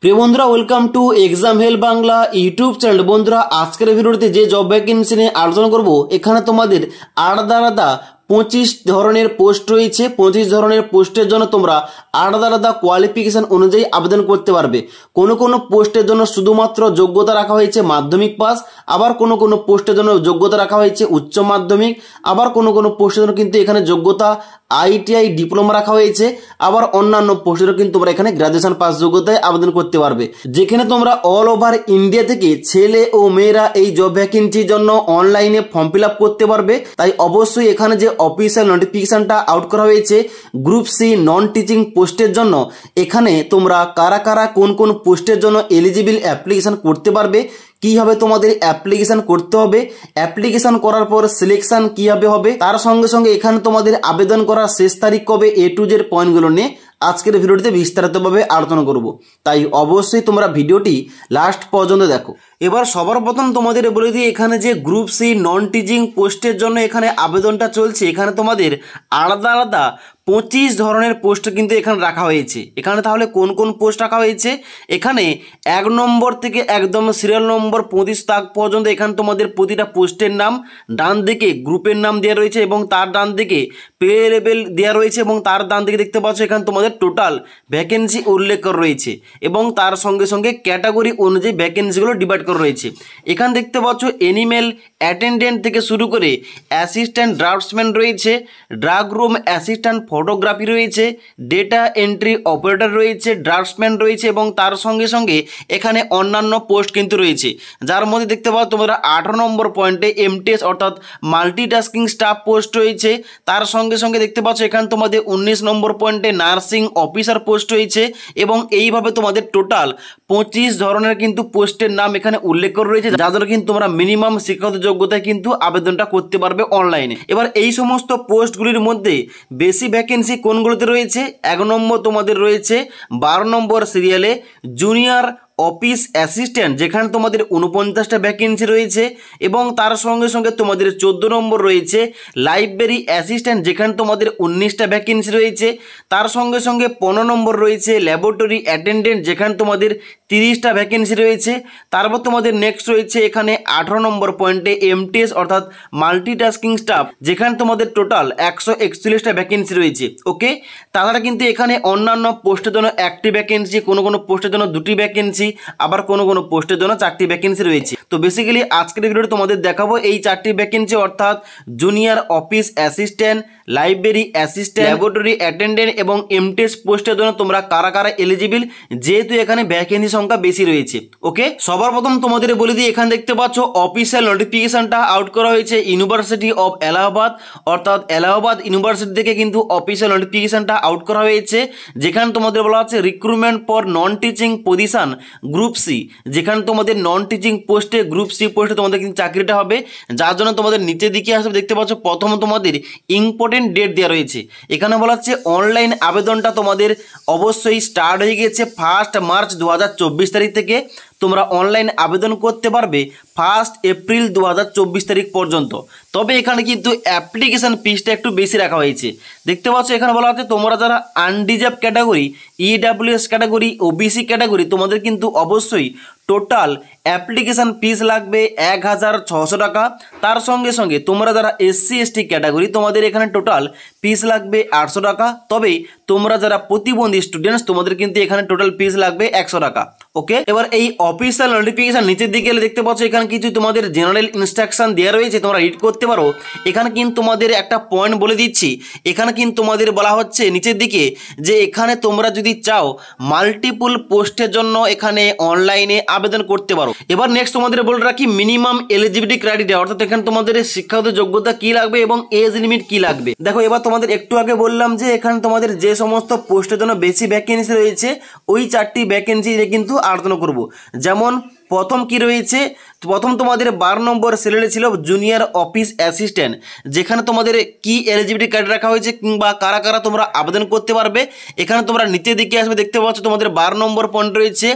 প্রিয় বন্ধুরা welcome to exam hell Bangla YouTube channel বন্ধুরা আজকের ভিডিওতে যে জব ভ্যাকেন্সি নিয়ে আলোচনা করব এখানে তোমাদের আলাদা আলাদা পঁচিশ ধরনের পোস্ট রয়েছে পঁচিশ ধরনের পোস্টের জন্য তোমরা আলাদা আলাদা কোয়ালিফিকেশন অনুযায়ী আবেদন করতে পারবে কোনো কোনো পোস্টের জন্য শুধুমাত্র যোগ্যতা রাখা হয়েছে মাধ্যমিক পাস আবার কোনো কোনো পোস্টের জন্য যোগ্যতা রাখা হয়েছে উচ্চ মাধ্যমিক আবার কোনো কোনো পোস্টের জন্য কিন্তু এখানে যোগ্যতা আইটিআই ডিপ্লোমা রাখা হয়েছে আবার অন্যান্য পোস্টেরও কিন্তু তোমরা এখানে গ্রাজুয়েশন পাস যোগ্যতায় আবেদন করতে পারবে যেখানে তোমরা অল ওভার ইন্ডিয়া থেকে ছেলে ও মেয়েরা এই জব ভ্যাকেন্সির জন্য অনলাইনে ফর্ম ফিল করতে পারবে তাই অবশ্যই এখানে যে অফিসিয়াল নোটিফিকেশানটা আউট করা হয়েছে গ্রুপ সি নন টিচিং পোস্টের জন্য এখানে তোমরা কারা কারা কোন কোন পোস্টের জন্য এলিজিবল অ্যাপ্লিকেশান করতে পারবে কীভাবে তোমাদের অ্যাপ্লিকেশান করতে হবে অ্যাপ্লিকেশান করার পর সিলেকশান কীভাবে হবে তার সঙ্গে সঙ্গে এখানে তোমাদের আবেদন করার শেষ তারিখ কবে এ টু জেড পয়েন্টগুলো নিয়ে আজকের ভিডিওটিতে বিস্তারিতভাবে আলোচনা করব তাই অবশ্যই তোমরা ভিডিওটি লাস্ট পর্যন্ত দেখো এবার সবার প্রথম তোমাদের বলে দিই এখানে যে গ্রুপ সি নন টিচিং পোস্টের জন্য এখানে আবেদনটা চলছে এখানে তোমাদের আলাদা আলাদা পঁচিশ ধরনের পোস্ট কিন্তু এখানে রাখা হয়েছে এখানে তাহলে কোন কোন পোস্ট রাখা হয়েছে এখানে এক নম্বর থেকে একদম সিরিয়াল নম্বর পঁচিশ তাক পর্যন্ত এখানে তোমাদের প্রতিটা পোস্টের নাম ডান দিকে গ্রুপের নাম দেওয়া রয়েছে এবং তার ডান দিকে পে লেভেল দেওয়া রয়েছে এবং তার ডান দিকে দেখতে পাচ্ছ এখানে তোমাদের টোটাল ভ্যাকেন্সি উল্লেখ রয়েছে এবং তার সঙ্গে সঙ্গে ক্যাটাগরি অনুযায়ী ভ্যাকেন্সিগুলো ডিভাইড করে রয়েছে এখানে দেখতে পাচ্ছ এনিমেল অ্যাটেন্ডেন্ট থেকে শুরু করে অ্যাসিস্ট্যান্ট ড্রাফটসম্যান রয়েছে ড্রাগ রুম অ্যাসিস্ট্যান্ট ফটোগ্রাফি রয়েছে ডেটা এন্ট্রি অপারেটর রয়েছে ড্রাফটসম্যান রয়েছে এবং তার সঙ্গে সঙ্গে এখানে অন্যান্য পোস্ট কিন্তু রয়েছে যার মধ্যে দেখতে পাও তোমরা আঠারো নম্বর পয়েন্টে এমটিএস অর্থাৎ মাল্টিটাস্কিং স্টাফ পোস্ট রয়েছে তার সঙ্গে সঙ্গে দেখতে পাচ্ছ এখানে তোমাদের উনিশ নম্বর পয়েন্টে নার্সিং অফিসার পোস্ট রয়েছে এবং এইভাবে তোমাদের টোটাল পঁচিশ ধরনের কিন্তু পোস্টের নাম এখানে এখানে উল্লেখ করে রয়েছে যার জন্য কিন্তু তোমরা মিনিমাম শিক্ষাগত যোগ্যতায় কিন্তু আবেদনটা করতে পারবে অনলাইনে এবার এই সমস্ত পোস্টগুলির মধ্যে বেশি ভ্যাকেন্সি কোনগুলোতে রয়েছে এক নম্বর তোমাদের রয়েছে বারো নম্বর সিরিয়ালে জুনিয়র অফিস অ্যাসিস্ট্যান্ট যেখানে তোমাদের উনপঞ্চাশটা ভ্যাকেন্সি রয়েছে এবং তার সঙ্গে সঙ্গে তোমাদের চোদ্দ নম্বর রয়েছে লাইব্রেরি অ্যাসিস্ট্যান্ট যেখানে তোমাদের উনিশটা ভ্যাকেন্সি রয়েছে তার সঙ্গে সঙ্গে পনেরো নম্বর রয়েছে ল্যাবরেটরি অ্যাটেন্ডেন্ট যেখানে তোমাদের তিরিশটা ভ্যাকেন্সি রয়েছে তারপর তোমাদের নেক্সট রয়েছে এখানে আঠারো নম্বর পয়েন্টে এমটিএস অর্থাৎ মাল্টিটাস্কিং স্টাফ যেখানে তোমাদের টোটাল একশো একচল্লিশটা ভ্যাকেন্সি রয়েছে ওকে তাছাড়া কিন্তু এখানে অন্যান্য পোস্টের জন্য একটি ভ্যাকেন্সি কোনো কোনো পোস্টের জন্য দুটি ভ্যাকেন্সি আবার কোনো কোনো পোস্টের জন্য চারটি ভ্যাকেন্সি রয়েছে তো বেসিক্যালি আজকের ভিডিওটি তোমাদের দেখাবো এই চারটি ভ্যাকেন্সি অর্থাৎ junior office assistant library assistant laboratory attendant এবং এমটিএস পোস্টের জন্য তোমরা কারা কারা এলিজিবিল যেহেতু এখানে ভ্যাকেন্সি সংখ্যা বেশি রয়েছে ওকে সবার প্রথম তোমাদের বলে দিই এখানে দেখতে পাচ্ছ অফিসিয়াল নোটিফিকেশনটা আউট করা হয়েছে ইউনিভার্সিটি অফ এলাহাবাদ অর্থাৎ এলাহাবাদ ইউনিভার্সিটি থেকে কিন্তু অফিসিয়াল নোটিফিকেশনটা আউট করা হয়েছে যেখানে তোমাদের বলা আছে recruitment for non teaching position group C যেখানে তোমাদের নন টিচিং পোস্টে গ্রুপ সি পোস্টে তোমাদের কিন্তু চাকরিটা হবে যার জন্য তোমাদের নিচের দিকে আসবে দেখতে পাচ্ছ প্রথম তোমাদের ইম্পর্টেন্ট ডেট দেওয়া রয়েছে এখানে বলা হচ্ছে অনলাইন আবেদনটা তোমাদের অবশ্যই স্টার্ট হয়ে গেছে ফার্স্ট মার্চ দু চব্বিশ তারিখ থেকে তোমরা অনলাইন আবেদন করতে পারবে ফার্স্ট এপ্রিল দু তারিখ পর্যন্ত তবে এখানে কিন্তু অ্যাপ্লিকেশান ফিসটা একটু বেশি রাখা হয়েছে দেখতে পাচ্ছ এখানে বলা হচ্ছে তোমরা যারা unreserved category EWS category OBC category তোমাদের কিন্তু অবশ্যই টোটাল অ্যাপ্লিকেশান ফিস লাগবে এক হাজার ছশো টাকা তার সঙ্গে সঙ্গে তোমরা যারা এসসি এসটি ক্যাটাগরি তোমাদের এখানে টোটাল ফিস লাগবে আটশো টাকা তবে তোমরা যারা প্রতিবন্ধী স্টুডেন্টস তোমাদের কিন্তু এখানে টোটাল ফিস লাগবে একশো টাকা ওকে এবার এই অফিসিয়াল নোটিফিকেশন নিচের দিকে এলে দেখতে পাচ্ছ এখানে কিছু তোমাদের জেনারেল ইনস্ট্রাকশন দেওয়া রয়েছে তোমরা রিড করতে পারো এখানে কিন্তু তোমাদের একটা পয়েন্ট বলে দিচ্ছি এখানে কিন্তু তোমাদের বলা হচ্ছে নিচের দিকে যে এখানে তোমরা যদি চাও মাল্টিপুল পোস্টের জন্য এখানে অনলাইনে আবেদন করতে পারো এবার নেক্সট তোমাদের বলে রাখি মিনিমাম এলিজিবিলিটি ক্রাইটেরিয়া অর্থাৎ এখানে তোমাদের শিক্ষাগত যোগ্যতা কি লাগবে এবং এজ লিমিট কি লাগবে দেখো এবার তোমাদের একটু আগে বললাম যে এখানে তোমাদের যে সমস্ত পোস্টের জন্য বেশি ভ্যাকেন্সি রয়েছে ওই চারটি ভ্যাকেন্সি কিন্তু আলোচনা করব যেমন প্রথম কি রয়েছে প্রথম তোমাদের বারো নম্বর সিলেটে ছিল জুনিয়র অফিস অ্যাসিস্ট্যান্ট যেখানে তোমাদের কি এলিজিবিলিটি কার্ড রাখা হয়েছে কিংবা কারা কারা তোমরা আবেদন করতে পারবে এখানে তোমরা নিচে দিকে আসবে দেখতে পাচ্ছ তোমাদের বারো নম্বর পয়েন্ট রয়েছে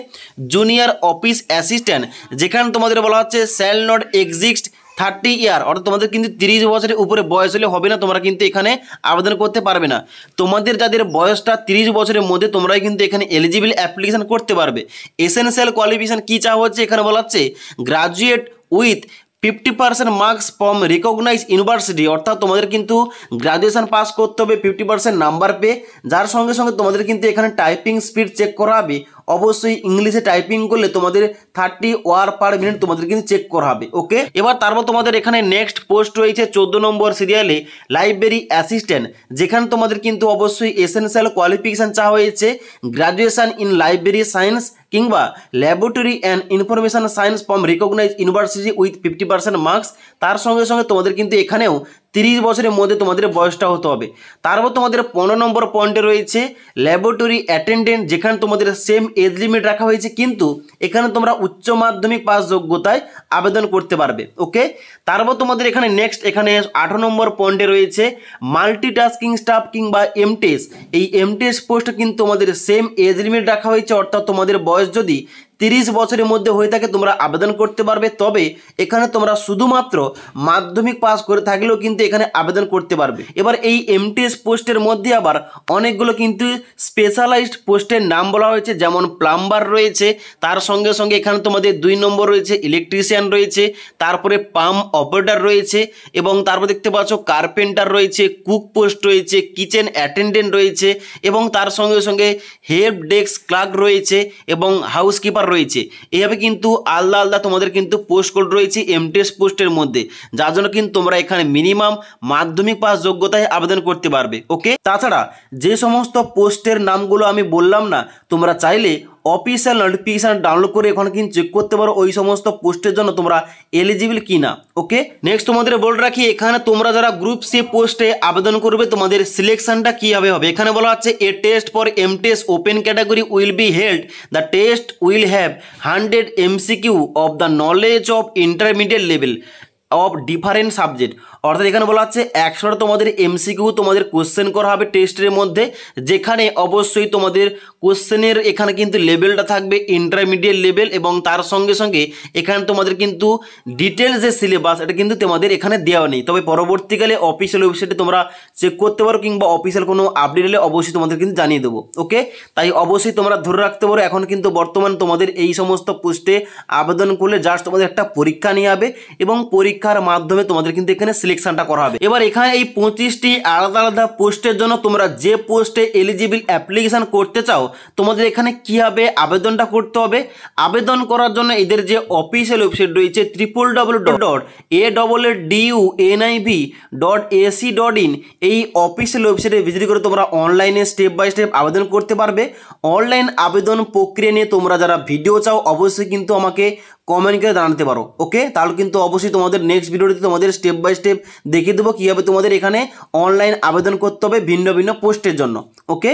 জুনিয়র অফিস অ্যাসিস্ট্যান্ট যেখানে তোমাদের বলা হচ্ছে shall not exist thirty year অর্থাৎ তোমাদের কিন্তু তিরিশ বছরের উপরে বয়স হলে হবে না তোমরা কিন্তু এখানে আবেদন করতে পারবে না তোমাদের যাদের বয়সটা তিরিশ বছরের মধ্যে তোমরাই কিন্তু এখানে এলিজিবল অ্যাপ্লিকেশান করতে পারবে এসেন্সিয়াল কোয়ালিফিকেশান কী চাওয়া হচ্ছে এখানে বলা হচ্ছে graduate with fifty percent marks from recognise university অর্থাৎ তোমাদের কিন্তু গ্রাজুয়েশান পাস করতে হবে ফিফটি পার্সেন্ট নাম্বার পেয়ে যার সঙ্গে সঙ্গে তোমাদের কিন্তু এখানে টাইপিং স্পিড চেক করা হবে অবশ্যই ইংলিশে টাইপিং করলে তোমাদের থার্টি ওয়ার পার মিনিট তোমাদের কিন্তু চেক করা হবে ওকে এবার তারপর তোমাদের এখানে নেক্সট পোস্ট রয়েছে চোদ্দ নম্বর সিরিয়ালে লাইব্রেরি অ্যাসিস্ট্যান্ট যেখানে তোমাদের কিন্তু অবশ্যই এসেন্সিয়াল কোয়ালিফিকেশান চা হয়েছে গ্র্যাজুয়েশান ইন লাইব্রেরি সায়েন্স কিংবা laboratory and information science from recognise university with fifty percent marks তার সঙ্গে সঙ্গে তোমাদের কিন্তু এখানেও তিরিশ বছরের মধ্যে তোমাদের বয়সটা হতে হবে তারপর তোমাদের পনেরো নম্বর পয়েন্টে রয়েছে ল্যাবরেটরি অ্যাটেন্ডেন্ট যেখানে তোমাদের সেম এজ লিমিট রাখা হয়েছে কিন্তু এখানে তোমরা উচ্চ মাধ্যমিক পাস যোগ্যতায় আবেদন করতে পারবে ওকে তারপর তোমাদের এখানে নেক্সট এখানে আঠারো নম্বর পয়েন্টে রয়েছে মাল্টিটাস্কিং স্টাফ কিংবা এমটেস এই এমটেস পোস্ট কিন্তু তোমাদের সেম এজ লিমিট রাখা হয়েছে অর্থাৎ তোমাদের বয়স যদি তিরিশ বছরের মধ্যে হয়ে থাকে তোমরা আবেদন করতে পারবে তবে এখানে তোমরা শুধুমাত্র মাধ্যমিক পাস করে থাকলেও কিন্তু এখানে আবেদন করতে পারবে এবার এই এমটিএস পোস্টের মধ্যে আবার অনেকগুলো কিন্তু স্পেশালাইজড পোস্টের নাম বলা হয়েছে যেমন প্লাম্বার রয়েছে তার সঙ্গে সঙ্গে এখানে তোমাদের দুই নম্বর রয়েছে ইলেকট্রিশিয়ান রয়েছে তারপরে পাম্প অপারেটার রয়েছে এবং তারপর দেখতে পাচ্ছ কার্পেন্টার রয়েছে কুক পোস্ট রয়েছে কিচেন অ্যাটেন্ডেন্ট রয়েছে এবং তার সঙ্গে সঙ্গে হেল্প ডেস্ক ক্লার্ক রয়েছে এবং হাউসকিপার রয়েছে এইভাবে কিন্তু আলাদা আলাদা তোমাদের কিন্তু পোস্ট কোড রয়েছে এমটিএস পোস্টের মধ্যে যার জন্য কিন্তু তোমরা এখানে মিনিমাম মাধ্যমিক পাস যোগ্যতায় আবেদন করতে পারবে ওকে তাছাড়া যে সমস্ত পোস্টের নামগুলো আমি বললাম না তোমরা চাইলে অফিসিয়াল নোটিফিকেশান ডাউনলোড করে এখানে কিন্তু চেক করতে পারো ওই সমস্ত পোস্টের জন্য তোমরা এলিজিবল কি না ওকে নেক্সট তোমাদের বলে রাখি এখানে তোমরা যারা গ্রুপ সি পোস্টে আবেদন করবে তোমাদের সিলেকশনটা কীভাবে হবে এখানে বলা হচ্ছে a test for M test open category will be held the test will have hundred MCQ of the knowledge of intermediate level of different subject অর্থাৎ এখানে বলা হচ্ছে একশোটা তোমাদের এমসিকিউ তোমাদের কোশ্চেন করা হবে টেস্টের মধ্যে যেখানে অবশ্যই তোমাদের কোশ্চেনের এখানে কিন্তু লেভেলটা থাকবে ইন্টারমিডিয়েট লেভেল এবং তার সঙ্গে সঙ্গে এখানে তোমাদের কিন্তু ডিটেলস যে সিলেবাস এটা কিন্তু তোমাদের এখানে দেওয়া নেই তবে পরবর্তীকালে অফিসিয়াল ওয়েবসাইটে তোমরা চেক করতে পারো কিংবা অফিসিয়াল কোনো আপডেট এলে অবশ্যই তোমাদের কিন্তু জানিয়ে দেবো ওকে তাই অবশ্যই তোমরা ধরে রাখতে পারো এখন কিন্তু বর্তমান তোমাদের এই সমস্ত পোস্টে আবেদন করলে জাস্ট তোমাদের একটা পরীক্ষা নিয়ে হবে এবং পরীক্ষার মাধ্যমে তোমাদের কিন্তু এখানে সিলেকশনটা করা হবে এবার এখানে এই পঁচিশটি আলাদা আলাদা পোস্টের জন্য তোমরা যে পোস্টে এলিজিবল অ্যাপ্লিকেশান করতে চাও তোমাদের এখানে কীভাবে আবেদনটা করতে হবে আবেদন করার জন্য এদের যে অফিসিয়াল ওয়েবসাইট রয়েছে triple double dot A double A I NIV dot AC dot in এই অফিসিয়াল ওয়েবসাইটে ভিজিট করে তোমরা অনলাইনে স্টেপ বাই স্টেপ আবেদন করতে পারবে অনলাইন আবেদন প্রক্রিয়া নিয়ে তোমরা যারা ভিডিও চাও অবশ্যই কিন্তু আমাকে কমেন্ট করে জানাতে পারো ওকে তাহলে কিন্তু অবশ্যই তোমাদের নেক্সট ভিডিওতে তোমাদের স্টেপ বাই স্টেপ দেখিয়ে দেবো কীভাবে তোমাদের এখানে অনলাইন আবেদন করতে হবে ভিন্ন ভিন্ন পোস্টের জন্য ওকে